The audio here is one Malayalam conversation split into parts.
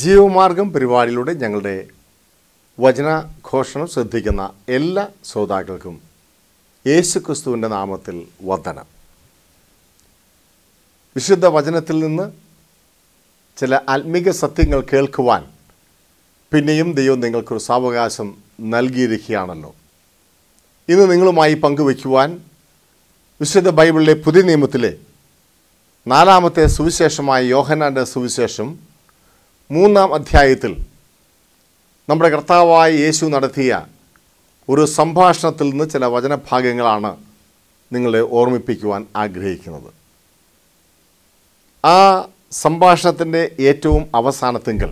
ജീവമാർഗം പരിപാടിയിലൂടെ ഞങ്ങളുടെ വചനഘോഷണം ശ്രദ്ധിക്കുന്ന എല്ലാ ശ്രോതാക്കൾക്കും യേശുക്രിസ്തുവിൻ്റെ നാമത്തിൽ വന്ദനം വിശുദ്ധ വചനത്തിൽ നിന്ന് ചില ആത്മീക സത്യങ്ങൾ കേൾക്കുവാൻ പിന്നെയും ദൈവം നിങ്ങൾക്കൊരു സാവകാശം നൽകിയിരിക്കുകയാണല്ലോ ഇന്ന് നിങ്ങളുമായി പങ്കുവയ്ക്കുവാൻ വിശുദ്ധ ബൈബിളിലെ പുതിയ നിയമത്തിലെ നാലാമത്തെ സുവിശേഷമായ യോഹനാൻ്റെ സുവിശേഷം മൂന്നാം അധ്യായത്തിൽ നമ്മുടെ കർത്താവായ യേശു നടത്തിയ ഒരു സംഭാഷണത്തിൽ നിന്ന് ചില വചനഭാഗങ്ങളാണ് നിങ്ങളെ ഓർമ്മിപ്പിക്കുവാൻ ആഗ്രഹിക്കുന്നത് ആ സംഭാഷണത്തിൻ്റെ ഏറ്റവും അവസാനത്തെങ്കിൽ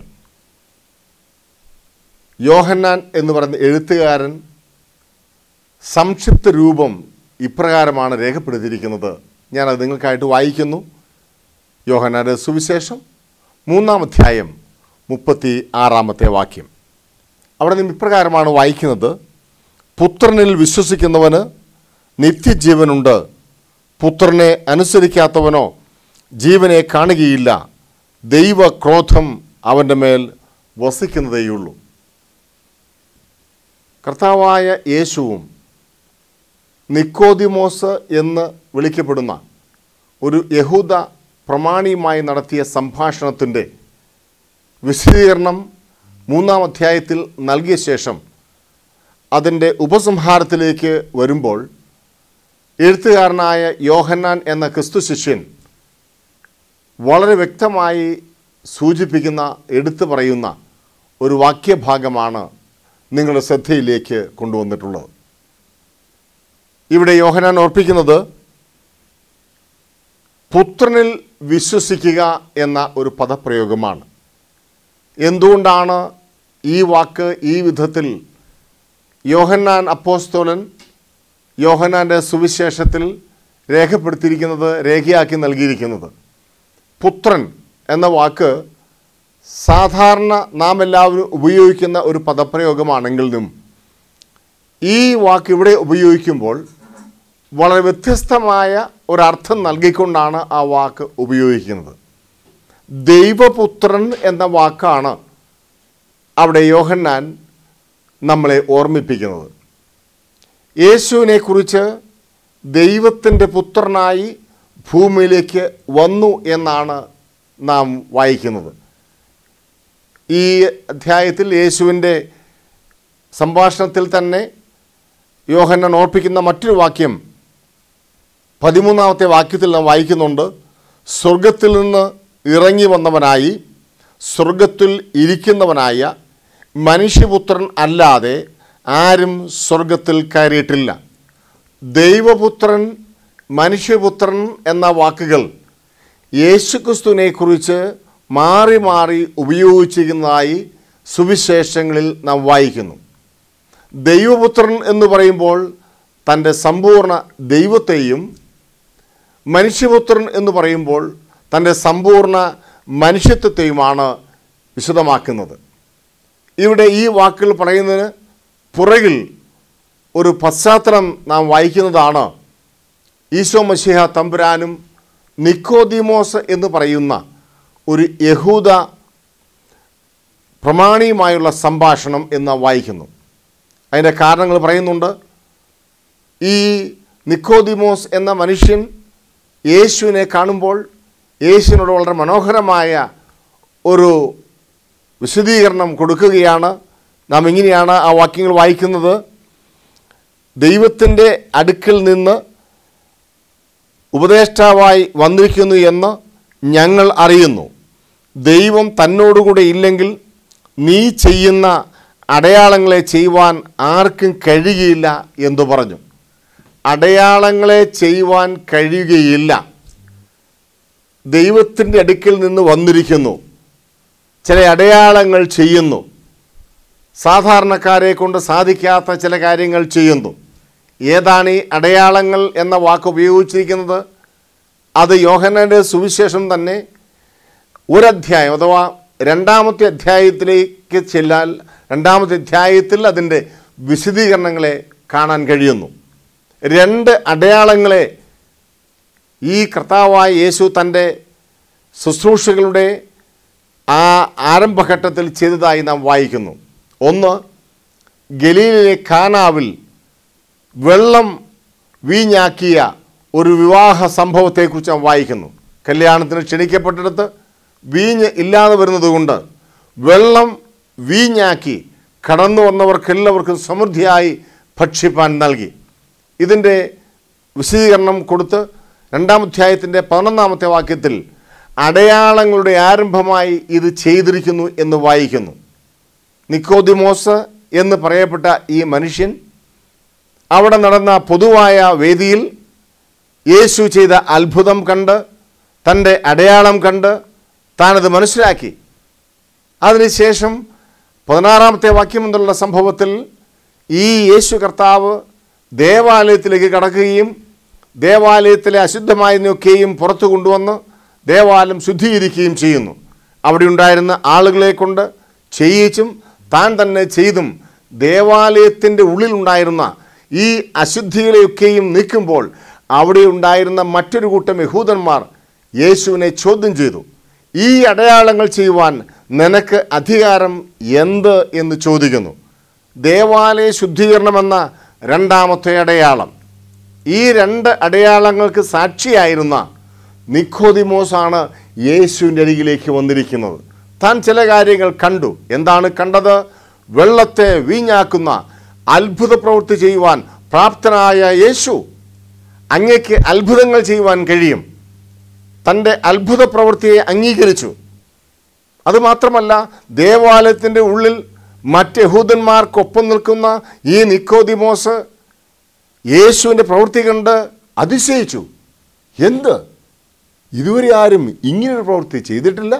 യോഹന്നാൻ എന്ന് പറയുന്ന എഴുത്തുകാരൻ സംക്ഷിപ്ത രൂപം ഇപ്രകാരമാണ് രേഖപ്പെടുത്തിയിരിക്കുന്നത് ഞാനത് നിങ്ങൾക്കായിട്ട് വായിക്കുന്നു യോഹന്നാൻ്റെ സുവിശേഷം മൂന്നാം അധ്യായം മുപ്പത്തി ആറാമത്തെ വാക്യം അവിടെ നിന്ന് ഇപ്രകാരമാണ് വായിക്കുന്നത് പുത്രനിൽ വിശ്വസിക്കുന്നവന് നിത്യജീവനുണ്ട് പുത്രനെ അനുസരിക്കാത്തവനോ ജീവനെ കാണുകയില്ല ദൈവക്രോധം അവൻ്റെ മേൽ വസിക്കുന്നതേയുള്ളൂ കർത്താവായ യേശുവും നിക്കോതിമോസ് എന്ന് വിളിക്കപ്പെടുന്ന ഒരു യഹൂദ പ്രമാണിയുമായി നടത്തിയ സംഭാഷണത്തിൻ്റെ വിശദീകരണം മൂന്നാം അധ്യായത്തിൽ നൽകിയ ശേഷം അതിൻ്റെ ഉപസംഹാരത്തിലേക്ക് വരുമ്പോൾ എഴുത്തുകാരനായ യോഹന്നാൻ എന്ന ക്രിസ്തു ശിഷ്യൻ വളരെ വ്യക്തമായി സൂചിപ്പിക്കുന്ന എടുത്തു പറയുന്ന ഒരു വാക്യഭാഗമാണ് നിങ്ങളുടെ ശ്രദ്ധയിലേക്ക് കൊണ്ടുവന്നിട്ടുള്ളത് ഇവിടെ യോഹനാൻ ഓർപ്പിക്കുന്നത് പുത്രനിൽ വിശ്വസിക്കുക എന്ന ഒരു പദപ്രയോഗമാണ് എന്തുകൊണ്ടാണ് ഈ വാക്ക് ഈ വിധത്തിൽ യോഹന്നാൻ അപ്പോസ്തോലൻ യോഹന്നാൻ്റെ സുവിശേഷത്തിൽ രേഖപ്പെടുത്തിയിരിക്കുന്നത് രേഖയാക്കി നൽകിയിരിക്കുന്നത് പുത്രൻ എന്ന വാക്ക് സാധാരണ നാം എല്ലാവരും ഉപയോഗിക്കുന്ന ഒരു പദപ്രയോഗമാണെങ്കിലും ഈ വാക്ക് ഇവിടെ ഉപയോഗിക്കുമ്പോൾ വളരെ വ്യത്യസ്തമായ ഒരർത്ഥം നൽകിക്കൊണ്ടാണ് ആ വാക്ക് ഉപയോഗിക്കുന്നത് ദൈവപുത്രൻ എന്ന വാക്കാണ് അവിടെ യോഹന്നാൻ നമ്മളെ ഓർമ്മിപ്പിക്കുന്നത് യേശുവിനെക്കുറിച്ച് ദൈവത്തിൻ്റെ പുത്രനായി ഭൂമിയിലേക്ക് വന്നു എന്നാണ് നാം വായിക്കുന്നത് ഈ അധ്യായത്തിൽ യേശുവിൻ്റെ സംഭാഷണത്തിൽ തന്നെ യോഹന്നൻ ഓർപ്പിക്കുന്ന മറ്റൊരു വാക്യം പതിമൂന്നാമത്തെ വാക്യത്തിൽ നാം വായിക്കുന്നുണ്ട് സ്വർഗത്തിൽ നിന്ന് ഇറങ്ങി വന്നവനായി സ്വർഗത്തിൽ ഇരിക്കുന്നവനായ മനുഷ്യപുത്രൻ അല്ലാതെ ആരും സ്വർഗത്തിൽ കയറിയിട്ടില്ല ദൈവപുത്രൻ മനുഷ്യപുത്രൻ എന്ന വാക്കുകൾ യേശുക്രിസ്തുവിനെക്കുറിച്ച് മാറി മാറി ഉപയോഗിച്ചിരിക്കുന്നതായി സുവിശേഷങ്ങളിൽ നാം വായിക്കുന്നു ദൈവപുത്രൻ എന്ന് പറയുമ്പോൾ തൻ്റെ സമ്പൂർണ്ണ ദൈവത്തെയും മനുഷ്യപുത്രൻ എന്ന് പറയുമ്പോൾ തൻ്റെ സമ്പൂർണ്ണ മനുഷ്യത്വത്തെയുമാണ് വിശദമാക്കുന്നത് ഇവിടെ ഈ വാക്കുകൾ പറയുന്നതിന് പുറകിൽ ഒരു പശ്ചാത്തലം നാം വായിക്കുന്നതാണ് ഈശോ മഷിഹ തമ്പുരാനും നിക്കോദിമോസ് എന്ന് പറയുന്ന ഒരു യഹൂദ പ്രമാണിയുമായുള്ള സംഭാഷണം എന്ന് വായിക്കുന്നു അതിൻ്റെ കാരണങ്ങൾ പറയുന്നുണ്ട് ഈ നിക്കോദിമോസ് എന്ന മനുഷ്യൻ യേശുവിനെ കാണുമ്പോൾ യേശുവിനോട് വളരെ മനോഹരമായ ഒരു വിശദീകരണം കൊടുക്കുകയാണ് നാം ഇങ്ങനെയാണ് ആ വാക്യങ്ങൾ വായിക്കുന്നത് ദൈവത്തിൻ്റെ അടുക്കിൽ നിന്ന് ഉപദേഷ്ടാവായി വന്നിരിക്കുന്നു എന്ന് ഞങ്ങൾ അറിയുന്നു ദൈവം തന്നോടുകൂടെ ഇല്ലെങ്കിൽ നീ ചെയ്യുന്ന അടയാളങ്ങളെ ചെയ്യുവാൻ ആർക്കും കഴിയുകയില്ല എന്ന് പറഞ്ഞു അടയാളങ്ങളെ ചെയ്യുവാൻ കഴിയുകയില്ല ദൈവത്തിൻ്റെ അടുക്കിൽ നിന്ന് വന്നിരിക്കുന്നു ചില അടയാളങ്ങൾ ചെയ്യുന്നു സാധാരണക്കാരെ കൊണ്ട് സാധിക്കാത്ത ചില കാര്യങ്ങൾ ചെയ്യുന്നു ഏതാണ് ഈ അടയാളങ്ങൾ എന്ന വാക്ക് ഉപയോഗിച്ചിരിക്കുന്നത് അത് യോഹനൻ്റെ സുവിശേഷം തന്നെ ഒരധ്യായം അഥവാ രണ്ടാമത്തെ അധ്യായത്തിലേക്ക് ചെല്ലാൽ രണ്ടാമത്തെ അധ്യായത്തിൽ അതിൻ്റെ വിശദീകരണങ്ങളെ കാണാൻ കഴിയുന്നു രണ്ട് അടയാളങ്ങളെ ഈ കർത്താവായ യേശു തൻ്റെ ശുശ്രൂഷകളുടെ ആ ആരംഭഘട്ടത്തിൽ ചെയ്തതായി നാം വായിക്കുന്നു ഒന്ന് ഗലീലിലെ കാനാവിൽ വെള്ളം വീഞ്ഞാക്കിയ ഒരു വിവാഹ സംഭവത്തെക്കുറിച്ച് നാം വായിക്കുന്നു കല്യാണത്തിന് ക്ഷണിക്കപ്പെട്ടിടത്ത് വീഞ്ഞ് ഇല്ലാതെ വരുന്നതുകൊണ്ട് വെള്ളം വീഞ്ഞാക്കി കടന്നു വന്നവർക്കെല്ലാവർക്കും സമൃദ്ധിയായി ഭക്ഷിപ്പാൻ നൽകി ഇതിൻ്റെ വിശദീകരണം കൊടുത്ത് രണ്ടാം അധ്യായത്തിൻ്റെ പതിനൊന്നാമത്തെ വാക്യത്തിൽ അടയാളങ്ങളുടെ ആരംഭമായി ഇത് ചെയ്തിരിക്കുന്നു എന്ന് വായിക്കുന്നു നിക്കോദിമോസ് എന്ന് പറയപ്പെട്ട ഈ മനുഷ്യൻ അവിടെ നടന്ന പൊതുവായ വേദിയിൽ യേശു ചെയ്ത അത്ഭുതം കണ്ട് തൻ്റെ അടയാളം കണ്ട് താനത് മനസ്സിലാക്കി അതിനുശേഷം പതിനാറാമത്തെ വാക്യം എന്നുള്ള സംഭവത്തിൽ ഈ യേശു കർത്താവ് ദേവാലയത്തിലേക്ക് കടക്കുകയും ദേവാലയത്തിലെ അശുദ്ധമായതിനൊക്കെയും പുറത്തു കൊണ്ടുവന്ന് ദേവാലയം ശുദ്ധീകരിക്കുകയും ചെയ്യുന്നു അവിടെ ഉണ്ടായിരുന്ന ആളുകളെ കൊണ്ട് ചെയ്യിച്ചും താൻ തന്നെ ചെയ്തും ദേവാലയത്തിൻ്റെ ഉള്ളിലുണ്ടായിരുന്ന ഈ അശുദ്ധികളെയൊക്കെയും നീക്കുമ്പോൾ അവിടെ ഉണ്ടായിരുന്ന മറ്റൊരു കൂട്ടം യഹൂദന്മാർ യേശുവിനെ ചോദ്യം ചെയ്തു ഈ അടയാളങ്ങൾ ചെയ്യുവാൻ നിനക്ക് അധികാരം എന്ത് എന്ന് ചോദിക്കുന്നു ദേവാലയ ശുദ്ധീകരണമെന്ന രണ്ടാമത്തെ അടയാളം ഈ രണ്ട് അടയാളങ്ങൾക്ക് സാക്ഷിയായിരുന്ന നിക്കോദിമോസാണ് യേശുവിൻ്റെ അരികിലേക്ക് വന്നിരിക്കുന്നത് താൻ ചില കാര്യങ്ങൾ കണ്ടു എന്താണ് കണ്ടത് വെള്ളത്തെ വീഞ്ഞാക്കുന്ന അത്ഭുത പ്രവൃത്തി ചെയ്യുവാൻ പ്രാപ്തനായ യേശു അങ്ങയ്ക്ക് അത്ഭുതങ്ങൾ ചെയ്യുവാൻ കഴിയും തൻ്റെ അത്ഭുത പ്രവൃത്തിയെ അംഗീകരിച്ചു അതുമാത്രമല്ല ദേവാലയത്തിൻ്റെ ഉള്ളിൽ മറ്റ് യഹൂദന്മാർക്കൊപ്പം നിൽക്കുന്ന ഈ നിക്കോദിമോസ് യേശുവിൻ്റെ പ്രവൃത്തി കണ്ട് അതിശയിച്ചു എന്ത് ഇതുവരെ ആരും ഇങ്ങനൊരു പ്രവൃത്തി ചെയ്തിട്ടില്ല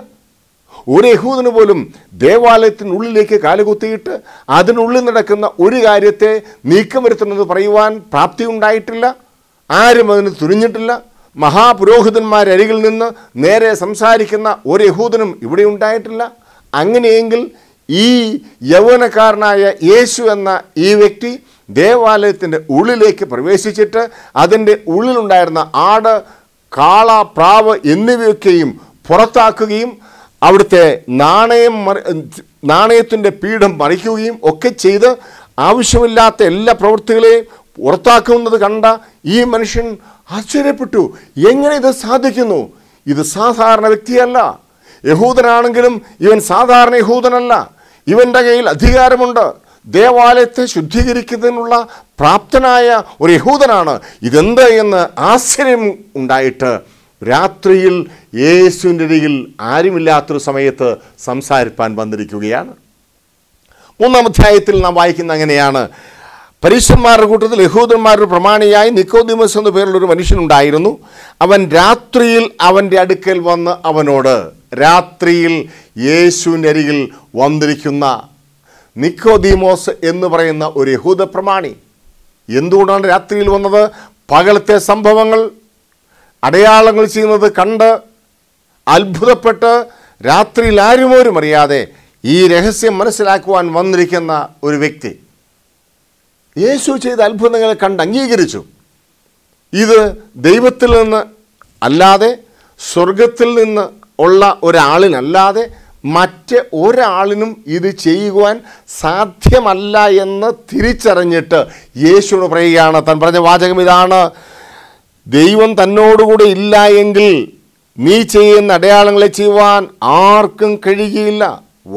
ഒരു യഹൂദന് പോലും ദേവാലയത്തിനുള്ളിലേക്ക് കാലുകുത്തിയിട്ട് അതിനുള്ളിൽ നടക്കുന്ന ഒരു കാര്യത്തെ നീക്കം വരുത്തുന്നത് പറയുവാൻ പ്രാപ്തി ഉണ്ടായിട്ടില്ല ആരും അതിന് തുനിഞ്ഞിട്ടില്ല മഹാപുരോഹിതന്മാരരികിൽ നിന്ന് നേരെ സംസാരിക്കുന്ന ഒരു യഹൂദനും ഇവിടെ ഉണ്ടായിട്ടില്ല അങ്ങനെയെങ്കിൽ ഈ യൗവനക്കാരനായ യേശു എന്ന ഈ വ്യക്തി ദേവാലയത്തിൻ്റെ ഉള്ളിലേക്ക് പ്രവേശിച്ചിട്ട് അതിൻ്റെ ഉള്ളിലുണ്ടായിരുന്ന ആട് കാള പ്രാവ് എന്നിവയൊക്കെയും പുറത്താക്കുകയും അവിടുത്തെ നാണയം നാണയത്തിൻ്റെ പീഠം മറിക്കുകയും ഒക്കെ ചെയ്ത് ആവശ്യമില്ലാത്ത എല്ലാ പ്രവൃത്തികളെയും പുറത്താക്കുന്നത് കണ്ട ഈ മനുഷ്യൻ ആശ്ചര്യപ്പെട്ടു എങ്ങനെ ഇത് സാധിക്കുന്നു ഇത് സാധാരണ വ്യക്തിയല്ല യഹൂദനാണെങ്കിലും ഇവൻ സാധാരണ യഹൂദനല്ല ഇവൻ്റെ കയ്യിൽ അധികാരമുണ്ട് ദേവാലയത്തെ ശുദ്ധീകരിക്കുന്നതിനുള്ള പ്രാപ്തനായ ഒരു യഹൂദനാണ് ഇതെന്ത് എന്ന് ആശ്ചര്യം ഉണ്ടായിട്ട് രാത്രിയിൽ യേശുവിൻ്റെ ഇടയിൽ ആരുമില്ലാത്തൊരു സമയത്ത് സംസാരിപ്പാൻ വന്നിരിക്കുകയാണ് മൂന്നാം അധ്യായത്തിൽ നാം വായിക്കുന്ന അങ്ങനെയാണ് പരീക്ഷന്മാരുടെ കൂട്ടത്തിൽ യഹൂദന്മാരുടെ പ്രമാണിയായി നിക്കോദിമസ് എന്ന പേരുള്ളൊരു മനുഷ്യനുണ്ടായിരുന്നു അവൻ രാത്രിയിൽ അവൻ്റെ അടുക്കൽ വന്ന് അവനോട് രാത്രിയിൽ യേശുവിൻ്റെ അരികിൽ വന്നിരിക്കുന്ന നിക്കോദീമോസ് എന്ന് പറയുന്ന ഒരു യഹൂദ പ്രമാണി എന്തുകൊണ്ടാണ് രാത്രിയിൽ വന്നത് പകലത്തെ സംഭവങ്ങൾ അടയാളങ്ങൾ ചെയ്യുന്നത് കണ്ട് അത്ഭുതപ്പെട്ട് രാത്രിയിൽ ആരുമോരും അറിയാതെ ഈ രഹസ്യം മനസ്സിലാക്കുവാൻ വന്നിരിക്കുന്ന ഒരു വ്യക്തി യേശു ചെയ്ത അത്ഭുതങ്ങളെ കണ്ട് അംഗീകരിച്ചു ഇത് ദൈവത്തിൽ നിന്ന് അല്ലാതെ സ്വർഗത്തിൽ നിന്ന് ഉള്ള ഒരാളിനല്ലാതെ മറ്റ് ഒരാളിനും ഇത് ചെയ്യുവാൻ സാധ്യമല്ല എന്ന് തിരിച്ചറിഞ്ഞിട്ട് യേശുവിന് പറയുകയാണ് താൻ പറഞ്ഞ വാചകം ഇതാണ് ദൈവം തന്നോടുകൂടെ ഇല്ല എങ്കിൽ നീ ചെയ്യുന്ന അടയാളങ്ങളെ ചെയ്യുവാൻ ആർക്കും കഴിയുകയില്ല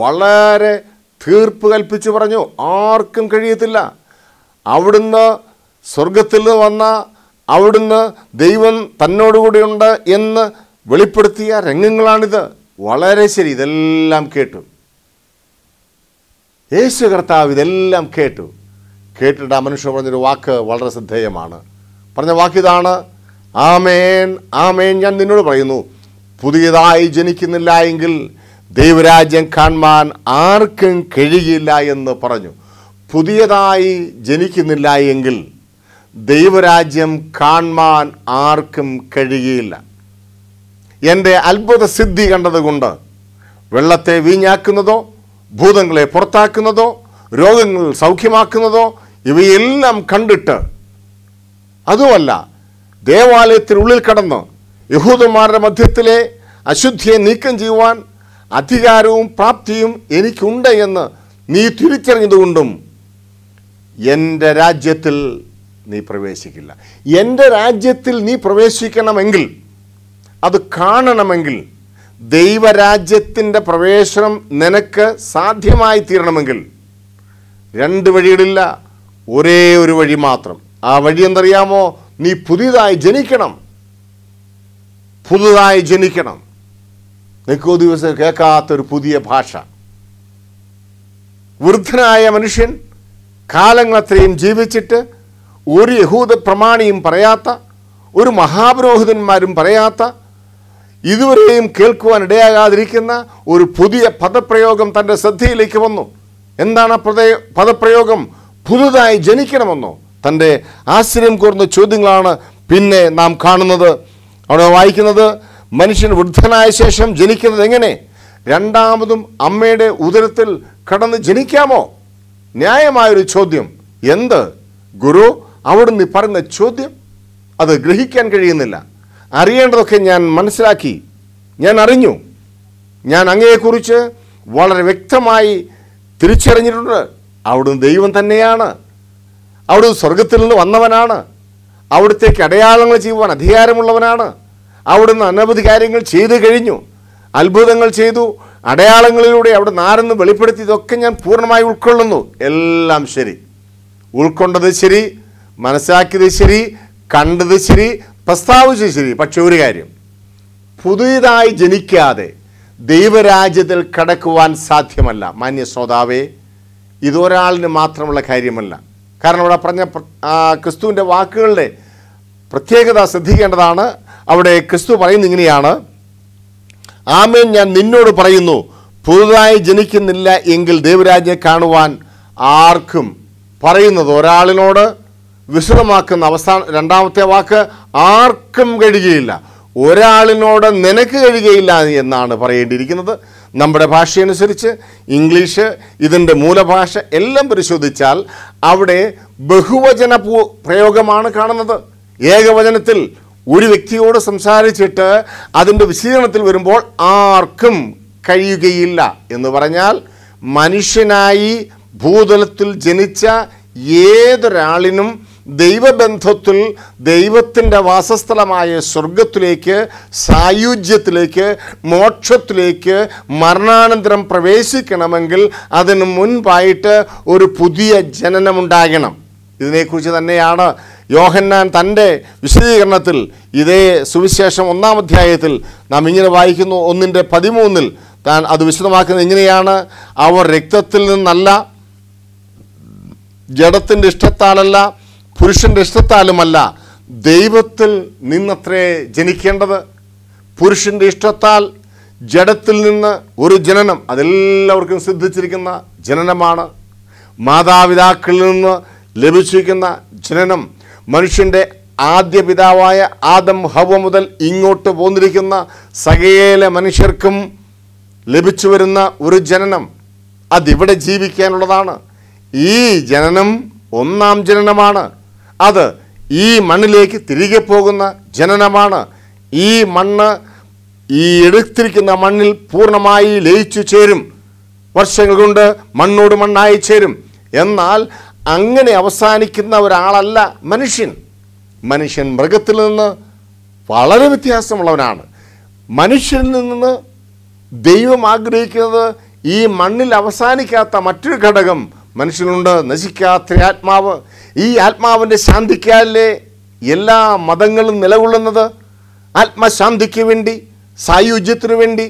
വളരെ തീർപ്പ് കൽപ്പിച്ചു പറഞ്ഞു ആർക്കും കഴിയത്തില്ല അവിടുന്ന് സ്വർഗത്തിൽ നിന്ന് വന്ന അവിടുന്ന് ദൈവം തന്നോടുകൂടിയുണ്ട് എന്ന് വെളിപ്പെടുത്തിയ രംഗങ്ങളാണിത് വളരെ ശരി ഇതെല്ലാം കേട്ടു യേശു കർത്താവ് ഇതെല്ലാം കേട്ടു കേട്ടിട്ട് ആ മനുഷ്യൻ പറഞ്ഞൊരു വാക്ക് വളരെ ശ്രദ്ധേയമാണ് പറഞ്ഞ വാക്കിതാണ് ആമേൻ ആമേൻ ഞാൻ നിന്നോട് പറയുന്നു പുതിയതായി ജനിക്കുന്നില്ല എങ്കിൽ ദൈവരാജ്യം കാണുവാൻ ആർക്കും കഴിയില്ല എന്ന് പറഞ്ഞു പുതിയതായി ജനിക്കുന്നില്ല എങ്കിൽ ദൈവരാജ്യം കാണുവാൻ ആർക്കും കഴിയില്ല എൻ്റെ അത്ഭുത സിദ്ധി കണ്ടതുകൊണ്ട് വെള്ളത്തെ വീഞ്ഞാക്കുന്നതോ ഭൂതങ്ങളെ പുറത്താക്കുന്നതോ രോഗങ്ങൾ സൗഖ്യമാക്കുന്നതോ ഇവയെല്ലാം കണ്ടിട്ട് അതുമല്ല ദേവാലയത്തിനുള്ളിൽ കടന്ന് യഹൂദന്മാരുടെ മധ്യത്തിലെ അശുദ്ധിയെ നീക്കം ചെയ്യുവാൻ അധികാരവും പ്രാപ്തിയും എനിക്കുണ്ട് എന്ന് നീ തിരിച്ചറിഞ്ഞതുകൊണ്ടും എൻ്റെ രാജ്യത്തിൽ നീ പ്രവേശിക്കില്ല എൻ്റെ രാജ്യത്തിൽ നീ പ്രവേശിക്കണമെങ്കിൽ അത് കാണണമെങ്കിൽ ദൈവരാജ്യത്തിൻ്റെ പ്രവേശനം നിനക്ക് സാധ്യമായി തീരണമെങ്കിൽ രണ്ട് വഴികളില്ല ഒരേ ഒരു വഴി മാത്രം ആ വഴി എന്തറിയാമോ നീ പുതിയതായി ജനിക്കണം പുതുതായി ജനിക്കണം നിൽക്കോ ദിവസം കേൾക്കാത്തൊരു പുതിയ ഭാഷ വൃദ്ധനായ മനുഷ്യൻ കാലങ്ങളത്രയും ജീവിച്ചിട്ട് ഒരു യഹൂദ പ്രമാണിയും പറയാത്ത ഒരു മഹാപുരോഹിതന്മാരും പറയാത്ത ഇതുവരെയും കേൾക്കുവാൻ ഇടയാകാതിരിക്കുന്ന ഒരു പുതിയ പദപ്രയോഗം തൻ്റെ ശ്രദ്ധയിലേക്ക് വന്നു എന്താണ് പദപ്രയോഗം പുതുതായി ജനിക്കണമെന്നോ തൻ്റെ ആശ്ചര്യം കോർന്ന ചോദ്യങ്ങളാണ് പിന്നെ നാം കാണുന്നത് അവിടെ വായിക്കുന്നത് മനുഷ്യൻ വൃദ്ധനായ ശേഷം ജനിക്കുന്നത് എങ്ങനെ രണ്ടാമതും അമ്മയുടെ ഉദരത്തിൽ കടന്ന് ജനിക്കാമോ ന്യായമായൊരു ചോദ്യം എന്ത് ഗുരു അവിടുന്ന് പറയുന്ന ചോദ്യം അത് ഗ്രഹിക്കാൻ കഴിയുന്നില്ല അറിയേണ്ടതൊക്കെ ഞാൻ മനസ്സിലാക്കി ഞാൻ അറിഞ്ഞു ഞാൻ അങ്ങയെക്കുറിച്ച് വളരെ വ്യക്തമായി തിരിച്ചറിഞ്ഞിട്ടുണ്ട് അവിടുന്ന് ദൈവം തന്നെയാണ് അവിടുന്ന് സ്വർഗത്തിൽ നിന്ന് വന്നവനാണ് അവിടുത്തേക്ക് അടയാളങ്ങൾ ചെയ്യുവാൻ അധികാരമുള്ളവനാണ് അവിടുന്ന് അനവധി കാര്യങ്ങൾ ചെയ്തു കഴിഞ്ഞു അത്ഭുതങ്ങൾ ചെയ്തു അടയാളങ്ങളിലൂടെ അവിടെ നാരെന്ന് വെളിപ്പെടുത്തി ഇതൊക്കെ ഞാൻ പൂർണ്ണമായി ഉൾക്കൊള്ളുന്നു എല്ലാം ശരി ഉൾക്കൊണ്ടത് ശരി മനസ്സിലാക്കിയത് ശരി കണ്ടത് ശരി പ്രസ്താവിച്ചു ശരി പക്ഷെ ഒരു കാര്യം പുതിയതായി ജനിക്കാതെ ദൈവരാജ്യത്തിൽ കടക്കുവാൻ സാധ്യമല്ല മാന്യ ശ്രോതാവേ ഇതൊരാളിന് മാത്രമുള്ള കാര്യമല്ല കാരണം അവിടെ പറഞ്ഞ ക്രിസ്തുവിൻ്റെ വാക്കുകളുടെ പ്രത്യേകത ശ്രദ്ധിക്കേണ്ടതാണ് അവിടെ ക്രിസ്തു പറയുന്നത് ഇങ്ങനെയാണ് ആമേൻ ഞാൻ നിന്നോട് പറയുന്നു പുതുതായി ജനിക്കുന്നില്ല എങ്കിൽ ദൈവരാജ്യം കാണുവാൻ ആർക്കും പറയുന്നത് ഒരാളിനോട് വിശദമാക്കുന്ന അവസാന രണ്ടാമത്തെ വാക്ക് ആർക്കും കഴിയുകയില്ല ഒരാളിനോട് നിനക്ക് കഴിയുകയില്ല എന്നാണ് പറയേണ്ടിയിരിക്കുന്നത് നമ്മുടെ ഭാഷയനുസരിച്ച് ഇംഗ്ലീഷ് ഇതിൻ്റെ മൂലഭാഷ എല്ലാം പരിശോധിച്ചാൽ അവിടെ ബഹുവചന പ്രയോഗമാണ് കാണുന്നത് ഏകവചനത്തിൽ ഒരു വ്യക്തിയോട് സംസാരിച്ചിട്ട് അതിൻ്റെ വിശീലനത്തിൽ വരുമ്പോൾ ആർക്കും കഴിയുകയില്ല എന്ന് പറഞ്ഞാൽ മനുഷ്യനായി ഭൂതലത്തിൽ ജനിച്ച ഏതൊരാളിനും ദൈവബന്ധത്തിൽ ദൈവത്തിൻ്റെ വാസസ്ഥലമായ സ്വർഗത്തിലേക്ക് സായുജ്യത്തിലേക്ക് മോക്ഷത്തിലേക്ക് മരണാനന്തരം പ്രവേശിക്കണമെങ്കിൽ അതിന് മുൻപായിട്ട് ഒരു പുതിയ ജനനമുണ്ടാകണം ഇതിനെക്കുറിച്ച് തന്നെയാണ് യോഹന്നാൻ തൻ്റെ വിശദീകരണത്തിൽ ഇതേ സുവിശേഷം ഒന്നാം അധ്യായത്തിൽ നാം ഇങ്ങനെ വായിക്കുന്നു ഒന്നിൻ്റെ പതിമൂന്നിൽ താൻ അത് വിശദമാക്കുന്നത് എങ്ങനെയാണ് അവർ രക്തത്തിൽ നിന്നല്ല ജഡത്തിൻ്റെ ഇഷ്ടത്താലല്ല പുരുഷന്റെ ഇഷ്ടത്താലുമല്ല ദൈവത്തിൽ നിന്നത്രേ ജനിക്കേണ്ടത് പുരുഷന്റെ ഇഷ്ടത്താൽ ജഡത്തിൽ നിന്ന് ഒരു ജനനം അതെല്ലാവർക്കും സിദ്ധിച്ചിരിക്കുന്ന ജനനമാണ് മാതാപിതാക്കളിൽ നിന്ന് ലഭിച്ചിരിക്കുന്ന ജനനം മനുഷ്യൻ്റെ ആദ്യ പിതാവായ ആദം ഹവ മുതൽ ഇങ്ങോട്ട് പോന്നിരിക്കുന്ന സകേല മനുഷ്യർക്കും ലഭിച്ചു വരുന്ന ഒരു ജനനം അതിവിടെ ജീവിക്കാനുള്ളതാണ് ഈ ജനനം ഒന്നാം ജനനമാണ് അത് ഈ മണ്ണിലേക്ക് തിരികെ പോകുന്ന ജനനമാണ് ഈ മണ്ണ് ഈ എടുത്തിരിക്കുന്ന മണ്ണിൽ പൂർണ്ണമായി ലയിച്ചു ചേരും വർഷങ്ങൾ കൊണ്ട് മണ്ണോട് മണ്ണായി ചേരും എന്നാൽ അങ്ങനെ അവസാനിക്കുന്ന ഒരാളല്ല മനുഷ്യൻ മനുഷ്യൻ മൃഗത്തിൽ നിന്ന് വളരെ വ്യത്യാസമുള്ളവനാണ് മനുഷ്യനിൽ നിന്ന് ദൈവം ആഗ്രഹിക്കുന്നത് ഈ മണ്ണിൽ അവസാനിക്കാത്ത മറ്റൊരു ഘടകം മനുഷ്യനുണ്ട് നശിക്കാത്ത ആത്മാവ് ഈ ആത്മാവിൻ്റെ ശാന്തിക്കാലിലെ എല്ലാ മതങ്ങളും നിലകൊള്ളുന്നത് ആത്മശാന്തിക്ക് വേണ്ടി സായുജ്യത്തിനു വേണ്ടി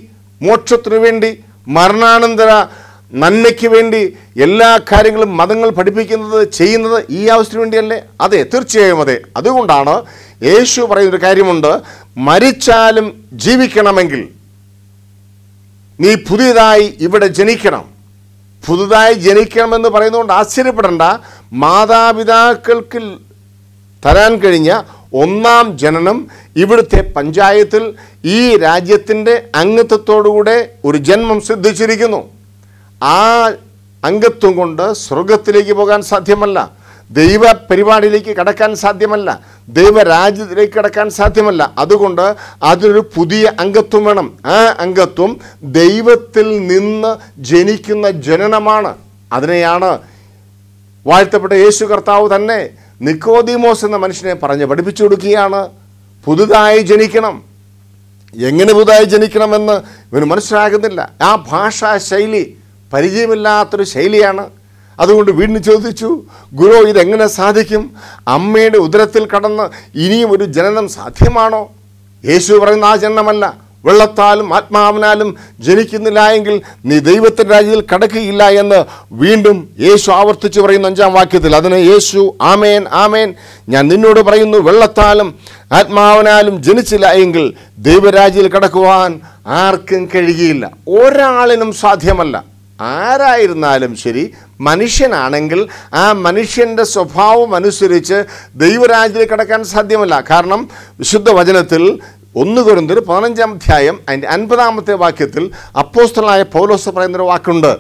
മോക്ഷത്തിനു വേണ്ടി മരണാനന്തര നന്മയ്ക്ക് വേണ്ടി എല്ലാ കാര്യങ്ങളും മതങ്ങൾ പഠിപ്പിക്കുന്നത് ചെയ്യുന്നത് ഈ ആവശ്യത്തിന് വേണ്ടിയല്ലേ അതെ തീർച്ചയായും അതെ അതുകൊണ്ടാണ് യേശു പറയുന്നൊരു കാര്യമുണ്ട് മരിച്ചാലും ജീവിക്കണമെങ്കിൽ നീ പുതിയതായി ഇവിടെ ജനിക്കണം പുതുതായി ജനിക്കണമെന്ന് പറയുന്നതുകൊണ്ട് ആശ്ചര്യപ്പെടേണ്ട മാതാപിതാക്കൾക്ക് തരാൻ കഴിഞ്ഞ ഒന്നാം ജനനം ഇവിടുത്തെ പഞ്ചായത്തിൽ ഈ രാജ്യത്തിൻ്റെ അംഗത്വത്തോടുകൂടെ ഒരു ജന്മം സിദ്ധിച്ചിരിക്കുന്നു ആ അംഗത്വം കൊണ്ട് സ്വർഗത്തിലേക്ക് പോകാൻ സാധ്യമല്ല ദൈവ പരിപാടിയിലേക്ക് കടക്കാൻ സാധ്യമല്ല ദൈവരാജ്യത്തിലേക്ക് കടക്കാൻ സാധ്യമല്ല അതുകൊണ്ട് അതിനൊരു പുതിയ അംഗത്വം വേണം ആ അംഗത്വം ദൈവത്തിൽ നിന്ന് ജനിക്കുന്ന ജനനമാണ് അതിനെയാണ് വാഴ്ത്തപ്പെട്ട യേശു കർത്താവ് തന്നെ നിക്കോദിമോസ് എന്ന മനുഷ്യനെ പറഞ്ഞ് പഠിപ്പിച്ചു കൊടുക്കുകയാണ് പുതുതായി ജനിക്കണം എങ്ങനെ പുതുതായി ജനിക്കണമെന്ന് ഇവന് മനസ്സിലാകുന്നില്ല ആ ഭാഷാ ശൈലി പരിചയമില്ലാത്തൊരു ശൈലിയാണ് അതുകൊണ്ട് വീണ്ടും ചോദിച്ചു ഗുരു ഇതെങ്ങനെ സാധിക്കും അമ്മയുടെ ഉദരത്തിൽ കടന്ന് ഇനിയും ഒരു ജനനം സാധ്യമാണോ യേശു പറയുന്ന ആ ജനനമല്ല വെള്ളത്താലും ആത്മാവിനാലും ജനിക്കുന്നില്ല എങ്കിൽ നീ ദൈവത്തിൻ്റെ രാജ്യത്തിൽ കടക്കുകയില്ല എന്ന് വീണ്ടും യേശു ആവർത്തിച്ച് പറയുന്ന അഞ്ചാം വാക്യത്തിൽ അതിന് യേശു ആമേൻ ആമേൻ ഞാൻ നിന്നോട് പറയുന്നു വെള്ളത്താലും ആത്മാവിനാലും ജനിച്ചില്ല എങ്കിൽ ദൈവരാജ്യയിൽ കടക്കുവാൻ ആർക്കും കഴിയുകയില്ല ഒരാളിനും സാധ്യമല്ല ആരായിരുന്നാലും ശരി മനുഷ്യനാണെങ്കിൽ ആ മനുഷ്യൻ്റെ സ്വഭാവം അനുസരിച്ച് ദൈവരാജ്യത്തിൽ കടക്കാൻ സാധ്യമല്ല കാരണം വിശുദ്ധ വചനത്തിൽ ഒന്ന് കുരുന്നൊരു പതിനഞ്ചാം അധ്യായം അതിൻ്റെ അൻപതാമത്തെ വാക്യത്തിൽ അപ്പോസ്റ്റലായ പൗലോസ് പറയുന്നൊരു വാക്കുണ്ട്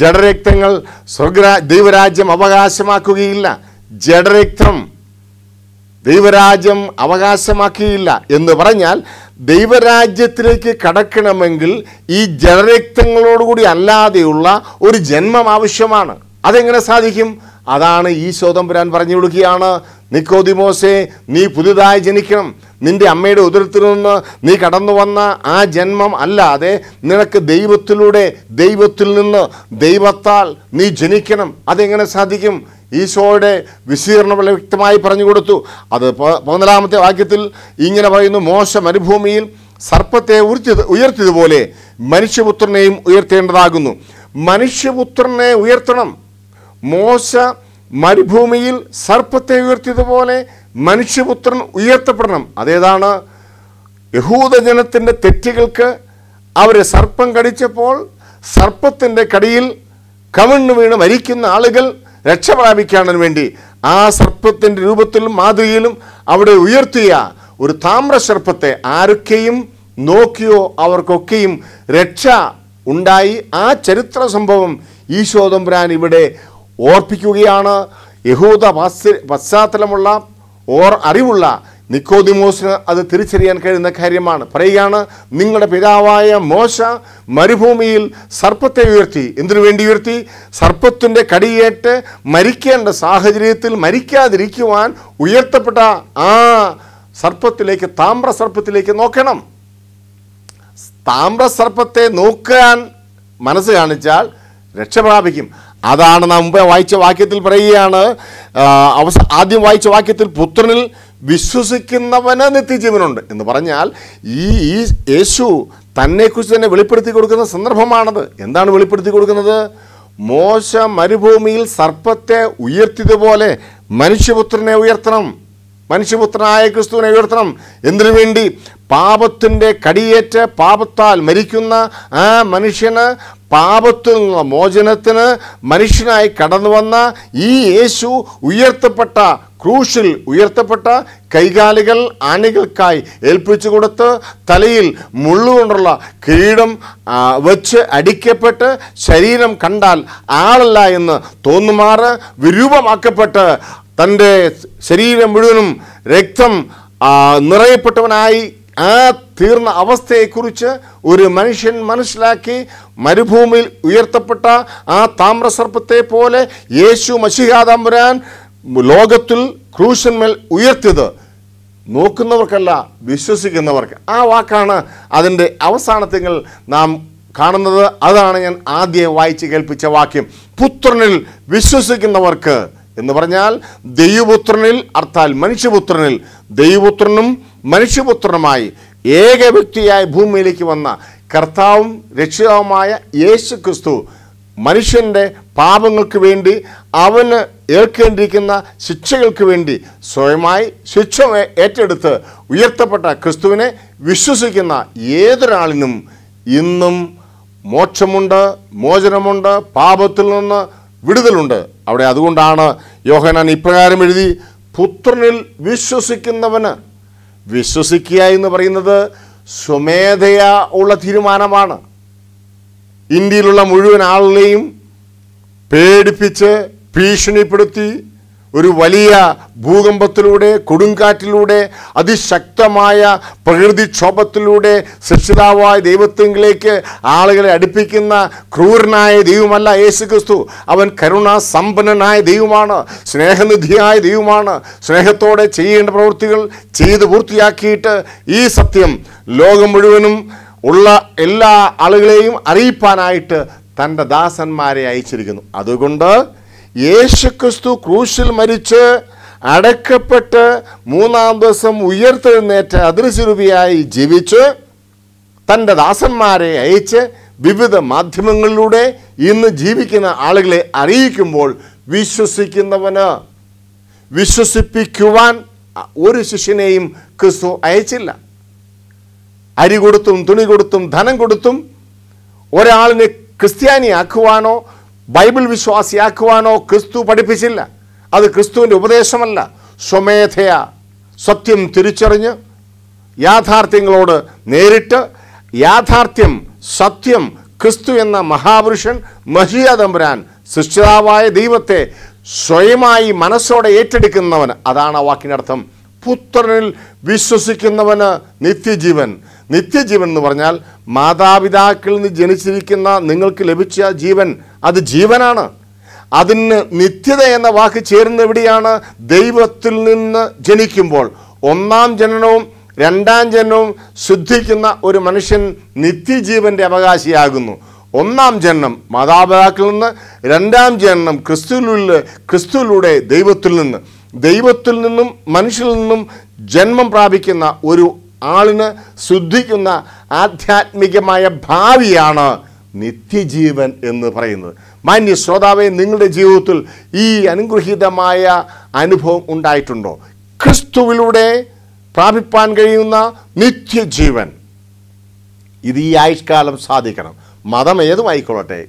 ജഡരക്തങ്ങൾ സ്വർഗരാ ദൈവരാജ്യം അവകാശമാക്കുകയില്ല ജഡരക്തം ദൈവരാജ്യം അവകാശമാക്കുകയില്ല എന്ന് പറഞ്ഞാൽ ദൈവരാജ്യത്തിലേക്ക് കടക്കണമെങ്കിൽ ഈ ജനരക്തങ്ങളോടുകൂടി അല്ലാതെയുള്ള ഒരു ജന്മം ആവശ്യമാണ് അതെങ്ങനെ സാധിക്കും അതാണ് ഈ ശോതമ്പുരാൻ പറഞ്ഞു കൊടുക്കുകയാണ് നിക്കോതിമോസെ നീ പുതുതായി ജനിക്കണം നിന്റെ അമ്മയുടെ ഉദരത്തിൽ നിന്ന് നീ കടന്നു വന്ന ആ ജന്മം അല്ലാതെ നിനക്ക് ദൈവത്തിലൂടെ ദൈവത്തിൽ നിന്ന് ദൈവത്താൽ നീ ജനിക്കണം അതെങ്ങനെ സാധിക്കും ഈശോയുടെ വിശീർണം വ്യക്തമായി പറഞ്ഞു കൊടുത്തു അത് പതിനാലാമത്തെ വാക്യത്തിൽ ഇങ്ങനെ പറയുന്നു മോശ മരുഭൂമിയിൽ സർപ്പത്തെ ഉയർത്തിയത് ഉയർത്തിയതുപോലെ മനുഷ്യപുത്രനെയും ഉയർത്തേണ്ടതാകുന്നു മനുഷ്യപുത്രനെ ഉയർത്തണം മോശ മരുഭൂമിയിൽ സർപ്പത്തെ ഉയർത്തിയതുപോലെ മനുഷ്യപുത്രൻ ഉയർത്തപ്പെടണം അതേതാണ് യഹൂദജനത്തിൻ്റെ തെറ്റുകൾക്ക് അവരെ സർപ്പം കടിച്ചപ്പോൾ സർപ്പത്തിൻ്റെ കടിയിൽ കവിണ്ണു വീണ് മരിക്കുന്ന ആളുകൾ രക്ഷ പ്രാപിക്കാനും വേണ്ടി ആ സർപ്പത്തിൻ്റെ രൂപത്തിലും മാതൃകയിലും അവിടെ ഉയർത്തിയ ഒരു താമ്ര സർപ്പത്തെ ആരൊക്കെയും നോക്കിയോ അവർക്കൊക്കെയും രക്ഷ ഉണ്ടായി ആ ചരിത്ര സംഭവം ഈശോതമ്പുരാൻ ഇവിടെ ഓർപ്പിക്കുകയാണ് യഹൂദ പശ്ചാത്തലമുള്ള ഓർ അറിവുള്ള നിക്കോദിമോസിന് അത് തിരിച്ചറിയാൻ കഴിയുന്ന കാര്യമാണ് പറയുകയാണ് നിങ്ങളുടെ പിതാവായ മോശ മരുഭൂമിയിൽ സർപ്പത്തെ ഉയർത്തി എന്തിനു വേണ്ടി ഉയർത്തി സർപ്പത്തിൻ്റെ കടിയേറ്റ് മരിക്കേണ്ട സാഹചര്യത്തിൽ മരിക്കാതിരിക്കുവാൻ ഉയർത്തപ്പെട്ട ആ സർപ്പത്തിലേക്ക് താമ്ര സർപ്പത്തിലേക്ക് നോക്കണം താമ്ര സർപ്പത്തെ നോക്കാൻ മനസ്സ് കാണിച്ചാൽ രക്ഷപ്രാപിക്കും അതാണ് നാം മുമ്പേ വായിച്ച വാക്യത്തിൽ പറയുകയാണ് അവസ ആദ്യം വായിച്ച വാക്യത്തിൽ പുത്രനിൽ വിശ്വസിക്കുന്നവന് നിത്യജീവനുണ്ട് എന്ന് പറഞ്ഞാൽ ഈ ഈ യേശു തന്നെക്കുറിച്ച് തന്നെ വെളിപ്പെടുത്തി കൊടുക്കുന്ന സന്ദർഭമാണത് എന്താണ് വെളിപ്പെടുത്തി കൊടുക്കുന്നത് മോശ മരുഭൂമിയിൽ സർപ്പത്തെ ഉയർത്തിയതുപോലെ മനുഷ്യപുത്രനെ ഉയർത്തണം മനുഷ്യപുത്രനായ ക്രിസ്തുവിനെ ഉയർത്തണം എന്തിനു വേണ്ടി പാപത്തിൻ്റെ കടിയേറ്റ് പാപത്താൽ മരിക്കുന്ന ആ മനുഷ്യന് പാപത്തിൽ നിന്ന് മോചനത്തിന് മനുഷ്യനായി കടന്നു വന്ന ഈ യേശു ഉയർത്തപ്പെട്ട ക്രൂശിൽ ഉയർത്തപ്പെട്ട കൈകാലുകൾ ആനകൾക്കായി ഏൽപ്പിച്ചു കൊടുത്ത് തലയിൽ മുള്ളുകൊണ്ടുള്ള കിരീടം വെച്ച് അടിക്കപ്പെട്ട് ശരീരം കണ്ടാൽ ആളല്ല എന്ന് തോന്നുമാറ് വിരൂപമാക്കപ്പെട്ട് തൻ്റെ ശരീരം മുഴുവനും രക്തം നിറയപ്പെട്ടവനായി ആ തീർന്ന അവസ്ഥയെക്കുറിച്ച് ഒരു മനുഷ്യൻ മനസ്സിലാക്കി മരുഭൂമിയിൽ ഉയർത്തപ്പെട്ട ആ താമ്രസർപ്പത്തെ പോലെ യേശു മഷിഹാതമ്പുരാൻ ലോകത്തിൽ ക്രൂശന്മേൽ ഉയർത്തിയത് നോക്കുന്നവർക്കല്ല വിശ്വസിക്കുന്നവർക്ക് ആ വാക്കാണ് അതിൻ്റെ അവസാനത്തിൽ നാം കാണുന്നത് അതാണ് ഞാൻ ആദ്യം വായിച്ച് കേൾപ്പിച്ച വാക്യം പുത്രനിൽ വിശ്വസിക്കുന്നവർക്ക് എന്ന് പറഞ്ഞാൽ ദൈവപുത്രനിൽ അർത്ഥാൽ മനുഷ്യപുത്രനിൽ ദൈവപുത്രനും മനുഷ്യപുത്രനുമായി ഏക വ്യക്തിയായി ഭൂമിയിലേക്ക് വന്ന കർത്താവും രക്ഷിതാവുമായ യേശു ക്രിസ്തു മനുഷ്യൻ്റെ പാപങ്ങൾക്ക് വേണ്ടി അവന് ഏൽക്കേണ്ടിയിരിക്കുന്ന ശിക്ഷകൾക്ക് വേണ്ടി സ്വയമായി ശിക്ഷ ഏറ്റെടുത്ത് ഉയർത്തപ്പെട്ട ക്രിസ്തുവിനെ വിശ്വസിക്കുന്ന ഏതൊരാളിനും ഇന്നും മോക്ഷമുണ്ട് മോചനമുണ്ട് പാപത്തിൽ നിന്ന് വിടുതലുണ്ട് അവിടെ അതുകൊണ്ടാണ് യോഹനാൻ ഇപ്രകാരം എഴുതി പുത്രനിൽ വിശ്വസിക്കുന്നവന് വിശ്വസിക്കുക എന്ന് പറയുന്നത് സ്വമേധയ ഉള്ള തീരുമാനമാണ് ഇന്ത്യയിലുള്ള മുഴുവൻ ആളുകളെയും പേടിപ്പിച്ച് ഭീഷണിപ്പെടുത്തി ഒരു വലിയ ഭൂകമ്പത്തിലൂടെ കൊടുങ്കാറ്റിലൂടെ അതിശക്തമായ പ്രകൃതിക്ഷോഭത്തിലൂടെ സൃഷ്ടിതാവായ ദൈവത്തിങ്കിലേക്ക് ആളുകളെ അടുപ്പിക്കുന്ന ക്രൂരനായ ദൈവമല്ല യേശു ക്രിസ്തു അവൻ കരുണാസമ്പന്നനായ ദൈവമാണ് സ്നേഹനിധിയായ ദൈവമാണ് സ്നേഹത്തോടെ ചെയ്യേണ്ട പ്രവൃത്തികൾ ചെയ്ത് പൂർത്തിയാക്കിയിട്ട് ഈ സത്യം ലോകം മുഴുവനും ഉള്ള എല്ലാ ആളുകളെയും അറിയിപ്പാനായിട്ട് തൻ്റെ ദാസന്മാരെ അയച്ചിരിക്കുന്നു അതുകൊണ്ട് യേശുക്രിസ്തു ക്രൂശിൽ മരിച്ച് അടക്കപ്പെട്ട് മൂന്നാം ദിവസം ഉയർത്തെഴുന്നേറ്റ് അതിർസ്വരൂപിയായി ജീവിച്ച് തൻ്റെ ദാസന്മാരെ അയച്ച് വിവിധ മാധ്യമങ്ങളിലൂടെ ഇന്ന് ജീവിക്കുന്ന ആളുകളെ അറിയിക്കുമ്പോൾ വിശ്വസിക്കുന്നവന് വിശ്വസിപ്പിക്കുവാൻ ഒരു ശിഷ്യനെയും ക്രിസ്തു അയച്ചില്ല അരി കൊടുത്തും തുണി കൊടുത്തും ധനം കൊടുത്തും ഒരാളിനെ ക്രിസ്ത്യാനിയാക്കുവാനോ ബൈബിൾ വിശ്വാസിയാക്കുവാനോ ക്രിസ്തു പഠിപ്പിച്ചില്ല അത് ക്രിസ്തുവിൻ്റെ ഉപദേശമല്ല സ്വമേധയ സത്യം തിരിച്ചറിഞ്ഞ് യാഥാർത്ഥ്യങ്ങളോട് നേരിട്ട് യാഥാർത്ഥ്യം സത്യം ക്രിസ്തു എന്ന മഹാപുരുഷൻ മഹിയ തമ്പുരാൻ സൃഷ്ടിതാവായ ദൈവത്തെ സ്വയമായി മനസ്സോടെ ഏറ്റെടുക്കുന്നവന് അതാണ് ആ വാക്കിനർത്ഥം പുത്രനിൽ വിശ്വസിക്കുന്നവന് നിത്യജീവൻ നിത്യജീവൻ എന്ന് പറഞ്ഞാൽ മാതാപിതാക്കളിൽ നിന്ന് ജനിച്ചിരിക്കുന്ന നിങ്ങൾക്ക് ലഭിച്ച ജീവൻ അത് ജീവനാണ് അതിന് നിത്യത എന്ന വാക്ക് ചേരുന്ന എവിടെയാണ് ദൈവത്തിൽ നിന്ന് ജനിക്കുമ്പോൾ ഒന്നാം ജനനവും രണ്ടാം ജനനവും ശുദ്ധിക്കുന്ന ഒരു മനുഷ്യൻ നിത്യജീവൻ്റെ അവകാശിയാകുന്നു ഒന്നാം ജനനം മാതാപിതാക്കളിൽ നിന്ന് രണ്ടാം ജനനം ക്രിസ്തുവിലൂടെ ക്രിസ്തുവിലൂടെ ദൈവത്തിൽ നിന്ന് ദൈവത്തിൽ നിന്നും മനുഷ്യരിൽ നിന്നും ജന്മം പ്രാപിക്കുന്ന ഒരു ആളിന് ശുദ്ധിക്കുന്ന ആധ്യാത്മികമായ ഭാവിയാണ് നിത്യജീവൻ എന്ന് പറയുന്നത് മാന്യ ശ്രോതാവെ നിങ്ങളുടെ ജീവിതത്തിൽ ഈ അനുഗ്രഹീതമായ അനുഭവം ഉണ്ടായിട്ടുണ്ടോ ക്രിസ്തുവിലൂടെ പ്രാപിപ്പാൻ കഴിയുന്ന നിത്യജീവൻ ഇത് ഈ ആയുഷ്കാലം സാധിക്കണം മതം ഏതുമായിക്കൊള്ളട്ടെ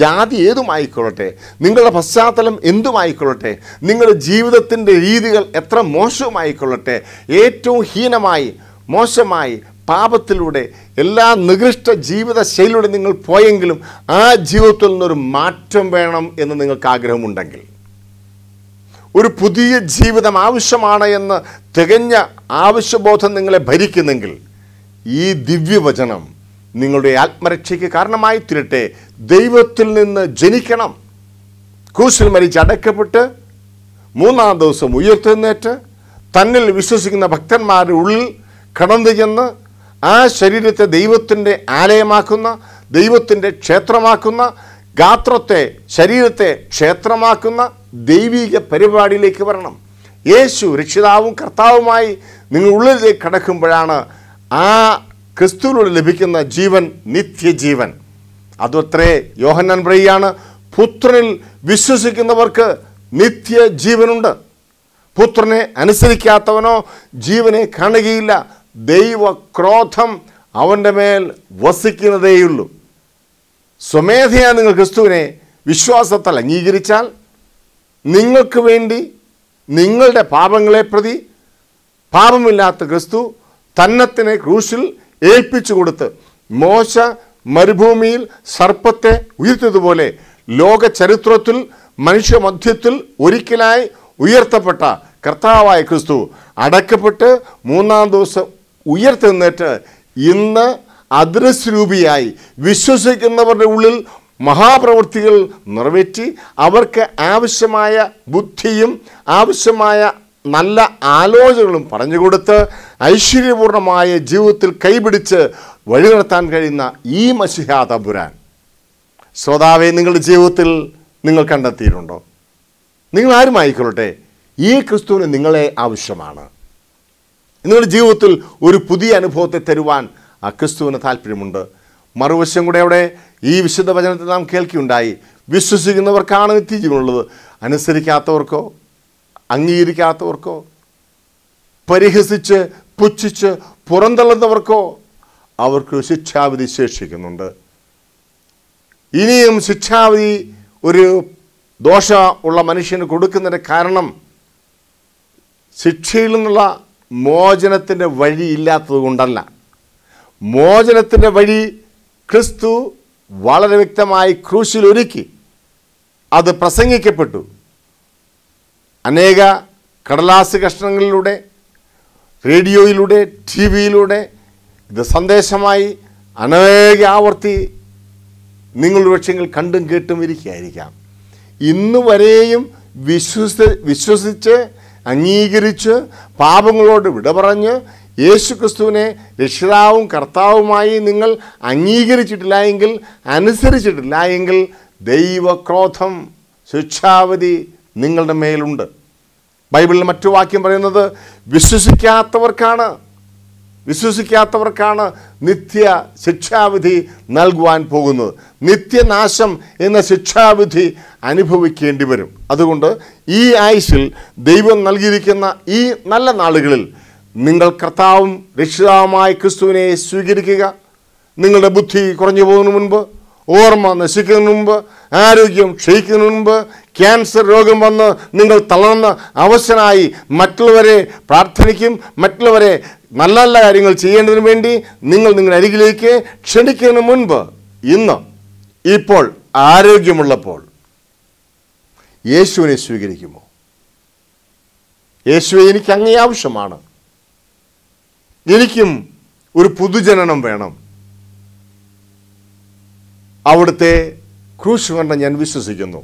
ജാതി ഏതുമായിക്കൊള്ളട്ടെ നിങ്ങളുടെ പശ്ചാത്തലം എന്തുമായിക്കൊള്ളട്ടെ നിങ്ങളുടെ ജീവിതത്തിൻ്റെ രീതികൾ എത്ര മോശവുമായിക്കൊള്ളട്ടെ ഏറ്റവും ഹീനമായി മോശമായി പാപത്തിലൂടെ എല്ലാ നികൃഷ്ട ജീവിത ശൈലിയിലൂടെ നിങ്ങൾ പോയെങ്കിലും ആ ജീവിതത്തിൽ നിന്നൊരു മാറ്റം വേണം എന്ന് നിങ്ങൾക്ക് ആഗ്രഹമുണ്ടെങ്കിൽ ഒരു പുതിയ ജീവിതം ആവശ്യമാണ് എന്ന് തികഞ്ഞ ആവശ്യബോധം നിങ്ങളെ ഭരിക്കുന്നെങ്കിൽ ഈ ദിവ്യവചനം നിങ്ങളുടെ ആത്മരക്ഷയ്ക്ക് കാരണമായി തീരട്ടെ ദൈവത്തിൽ നിന്ന് ജനിക്കണം ക്രൂശിൽ മരിച്ച് അടക്കപ്പെട്ട് മൂന്നാം ദിവസം ഉയർത്തെഴുന്നേറ്റ് തന്നിൽ വിശ്വസിക്കുന്ന ഭക്തന്മാരുടെ ഉള്ളിൽ കടന്നു ചെന്ന് ആ ശരീരത്തെ ദൈവത്തിൻ്റെ ആലയമാക്കുന്ന ദൈവത്തിൻ്റെ ക്ഷേത്രമാക്കുന്ന ഗാത്രത്തെ ശരീരത്തെ ക്ഷേത്രമാക്കുന്ന ദൈവിക പരിപാടിയിലേക്ക് വരണം യേശു രക്ഷിതാവും കർത്താവുമായി നിങ്ങൾ ഉള്ളിലേക്ക് കടക്കുമ്പോഴാണ് ആ ക്രിസ്തുവിനോട് ലഭിക്കുന്ന ജീവൻ നിത്യജീവൻ അതത്രേ യോഹന്നാൻ ബ്രയ്യാണ് പുത്രനിൽ വിശ്വസിക്കുന്നവർക്ക് നിത്യജീവനുണ്ട് പുത്രനെ അനുസരിക്കാത്തവനോ ജീവനെ കാണുകയില്ല ദൈവക്രോധം അവൻ്റെ മേൽ വസിക്കുന്നതേയുള്ളൂ സ്വമേധയാ നിങ്ങൾ ക്രിസ്തുവിനെ വിശ്വാസത്താൽ അംഗീകരിച്ചാൽ നിങ്ങൾക്ക് വേണ്ടി നിങ്ങളുടെ പാപങ്ങളെ പ്രതി പാപമില്ലാത്ത ക്രിസ്തു തന്നത്തിനെ ക്രൂശിൽ ഏൽപ്പിച്ചു കൊടുത്ത് മോശ മരുഭൂമിയിൽ സർപ്പത്തെ ഉയർത്തിയതുപോലെ ലോക ചരിത്രത്തിൽ മധ്യത്തിൽ ഒരിക്കലായി ഉയർത്തപ്പെട്ട കർത്താവായ ക്രിസ്തു അടക്കപ്പെട്ട് മൂന്നാം ദിവസം ഉയർത്തെന്നേറ്റ് ഇന്ന് അദൃശ്യരൂപിയായി വിശ്വസിക്കുന്നവരുടെ ഉള്ളിൽ മഹാപ്രവൃത്തികൾ നിറവേറ്റി അവർക്ക് ആവശ്യമായ ബുദ്ധിയും ആവശ്യമായ നല്ല ആലോചനകളും പറഞ്ഞു ഐശ്വര്യപൂർണമായ ജീവിതത്തിൽ കൈപിടിച്ച് വഴി നടത്താൻ കഴിയുന്ന ഈ മഷിഹാദ പുരാൻ ശ്രോതാവെ നിങ്ങളുടെ ജീവിതത്തിൽ നിങ്ങൾ കണ്ടെത്തിയിട്ടുണ്ടോ നിങ്ങൾ ആരുമായിക്കൊള്ളട്ടെ ഈ ക്രിസ്തുവിന് നിങ്ങളെ ആവശ്യമാണ് നിങ്ങളുടെ ജീവിതത്തിൽ ഒരു പുതിയ അനുഭവത്തെ തരുവാൻ ആ ക്രിസ്തുവിന് താല്പര്യമുണ്ട് മറുവശം കൂടെ അവിടെ ഈ വിശുദ്ധ വചനത്തെ നാം കേൾക്കുകയുണ്ടായി വിശ്വസിക്കുന്നവർക്കാണ് നിത്യജീവനുള്ളത് അനുസരിക്കാത്തവർക്കോ അംഗീകരിക്കാത്തവർക്കോ പരിഹസിച്ച് പുച്ഛിച്ച് പുറന്തള്ളുന്നവർക്കോ അവർക്ക് ശിക്ഷാവിധി ശേഷിക്കുന്നുണ്ട് ഇനിയും ശിക്ഷാവിധി ഒരു ദോഷ ഉള്ള മനുഷ്യന് കൊടുക്കുന്നതിൻ്റെ കാരണം ശിക്ഷയിൽ നിന്നുള്ള മോചനത്തിൻ്റെ ഇല്ലാത്തത് കൊണ്ടല്ല മോചനത്തിൻ്റെ വഴി ക്രിസ്തു വളരെ വ്യക്തമായി ക്രൂശിൽ ഒരുക്കി അത് പ്രസംഗിക്കപ്പെട്ടു അനേക കടലാസ് കഷ്ണങ്ങളിലൂടെ റേഡിയോയിലൂടെ ടി വിയിലൂടെ ഇത് സന്ദേശമായി അനേക ആവർത്തി നിങ്ങളുടെ ലക്ഷ്യങ്ങൾ കണ്ടും കേട്ടും ഇരിക്കുകയായിരിക്കാം ഇന്നുവരെയും വിശ്വസി വിശ്വസിച്ച് അംഗീകരിച്ച് പാപങ്ങളോട് വിട പറഞ്ഞ് യേശു ക്രിസ്തുവിനെ രക്ഷിതാവും കർത്താവുമായി നിങ്ങൾ അംഗീകരിച്ചിട്ടില്ല എങ്കിൽ അനുസരിച്ചിട്ടില്ല എങ്കിൽ ദൈവക്രോധം ശിക്ഷാവധി നിങ്ങളുടെ മേലുണ്ട് ബൈബിളിൽ മറ്റു വാക്യം പറയുന്നത് വിശ്വസിക്കാത്തവർക്കാണ് വിശ്വസിക്കാത്തവർക്കാണ് നിത്യ ശിക്ഷാവിധി നൽകുവാൻ പോകുന്നത് നിത്യനാശം എന്ന ശിക്ഷാവിധി അനുഭവിക്കേണ്ടി വരും അതുകൊണ്ട് ഈ ആയുസിൽ ദൈവം നൽകിയിരിക്കുന്ന ഈ നല്ല നാളുകളിൽ നിങ്ങൾ കർത്താവും രക്ഷിതാവുമായ ക്രിസ്തുവിനെ സ്വീകരിക്കുക നിങ്ങളുടെ ബുദ്ധി കുറഞ്ഞു പോകുന്നതിന് മുൻപ് ഓർമ്മ നശിക്കുന്നതിന് മുൻപ് ആരോഗ്യം ക്ഷയിക്കുന്നതിന് മുൻപ് ക്യാൻസർ രോഗം വന്ന് നിങ്ങൾ തളർന്ന അവശനായി മറ്റുള്ളവരെ പ്രാർത്ഥനയ്ക്കും മറ്റുള്ളവരെ നല്ല നല്ല കാര്യങ്ങൾ ചെയ്യേണ്ടതിനു വേണ്ടി നിങ്ങൾ നിങ്ങളുടെ അരികിലേക്ക് ക്ഷണിക്കുന്നതിന് മുൻപ് ഇന്ന് ഇപ്പോൾ ആരോഗ്യമുള്ളപ്പോൾ യേശുവിനെ സ്വീകരിക്കുമോ യേശുവെ എനിക്ക് അങ്ങേ ആവശ്യമാണ് എനിക്കും ഒരു പുതുജനനം വേണം അവിടുത്തെ ക്രൂശ് കണ്ട ഞാൻ വിശ്വസിക്കുന്നു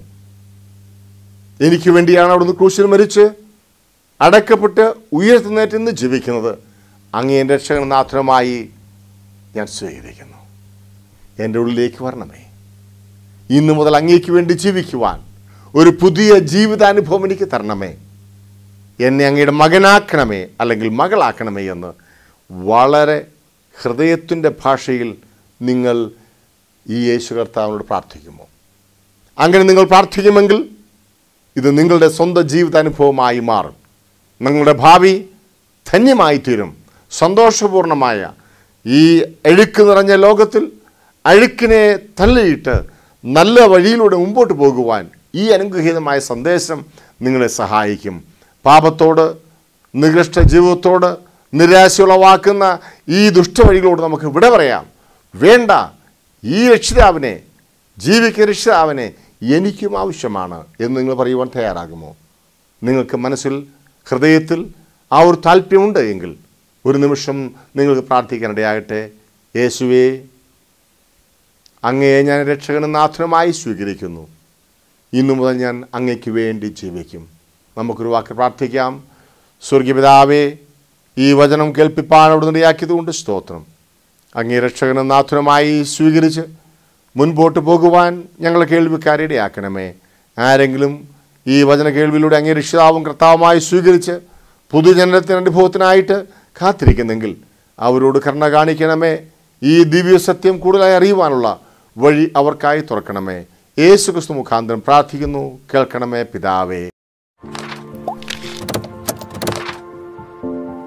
എനിക്ക് വേണ്ടിയാണ് അവിടുന്ന് ക്രൂശിൽ മരിച്ച് അടക്കപ്പെട്ട് ഇന്ന് ജീവിക്കുന്നത് അങ്ങേ രക്ഷകനാഥനമായി ഞാൻ സ്വീകരിക്കുന്നു എൻ്റെ ഉള്ളിലേക്ക് വരണമേ ഇന്നു മുതൽ അങ്ങേക്ക് വേണ്ടി ജീവിക്കുവാൻ ഒരു പുതിയ ജീവിതാനുഭവം എനിക്ക് തരണമേ എന്നെ അങ്ങയുടെ മകനാക്കണമേ അല്ലെങ്കിൽ മകളാക്കണമേ എന്ന് വളരെ ഹൃദയത്തിൻ്റെ ഭാഷയിൽ നിങ്ങൾ ഈ യേശു കർത്താവിനോട് പ്രാർത്ഥിക്കുമോ അങ്ങനെ നിങ്ങൾ പ്രാർത്ഥിക്കുമെങ്കിൽ ഇത് നിങ്ങളുടെ സ്വന്തം ജീവിതാനുഭവമായി മാറും നിങ്ങളുടെ ഭാവി ധന്യമായി തീരും സന്തോഷപൂർണമായ ഈ അഴുക്ക് നിറഞ്ഞ ലോകത്തിൽ അഴുക്കിനെ തള്ളിയിട്ട് നല്ല വഴിയിലൂടെ മുമ്പോട്ട് പോകുവാൻ ഈ അനുഗ്രഹീതമായ സന്ദേശം നിങ്ങളെ സഹായിക്കും പാപത്തോട് നികൃഷ്ട ജീവിതത്തോട് ഉളവാക്കുന്ന ഈ ദുഷ്ടവഴികളോട് നമുക്ക് വിട പറയാം വേണ്ട ഈ രക്ഷിതാവിനെ ജീവിക്ക രക്ഷിതാവിനെ എനിക്കും ആവശ്യമാണ് എന്ന് നിങ്ങൾ പറയുവാൻ തയ്യാറാകുമോ നിങ്ങൾക്ക് മനസ്സിൽ ഹൃദയത്തിൽ ആ ഒരു താല്പര്യമുണ്ട് എങ്കിൽ ഒരു നിമിഷം നിങ്ങൾക്ക് പ്രാർത്ഥിക്കാനിടയാകട്ടെ യേശുവേ അങ്ങയെ ഞാൻ രക്ഷകനും നാഥനുമായി സ്വീകരിക്കുന്നു ഇന്നു മുതൽ ഞാൻ അങ്ങയ്ക്ക് വേണ്ടി ജീവിക്കും നമുക്കൊരു വാക്ക് പ്രാർത്ഥിക്കാം സ്വർഗീപിതാവേ ഈ വചനം കേൾപ്പിപ്പാൻ അവിടെ നിടയാക്കിയതുകൊണ്ട് സ്തോത്രം അങ്ങേ രക്ഷകനും നാഥനുമായി സ്വീകരിച്ച് മുൻപോട്ട് പോകുവാൻ ഞങ്ങളെ കേൾവിക്കാരിടയാക്കണമേ ആരെങ്കിലും ഈ വചന കേൾവിയിലൂടെ അങ്ങേ രക്ഷിതാവും കർത്താവുമായി സ്വീകരിച്ച് പൊതുജനത്തിന് അനുഭവത്തിനായിട്ട് കാത്തിരിക്കുന്നെങ്കിൽ അവരോട് കരുണ കാണിക്കണമേ ഈ ദിവ്യ സത്യം കൂടുതലായി അറിയുവാനുള്ള വഴി അവർക്കായി തുറക്കണമേ യേശുക്രിസ്തു മുഖാന്തരം പ്രാർത്ഥിക്കുന്നു കേൾക്കണമേ പിതാവേ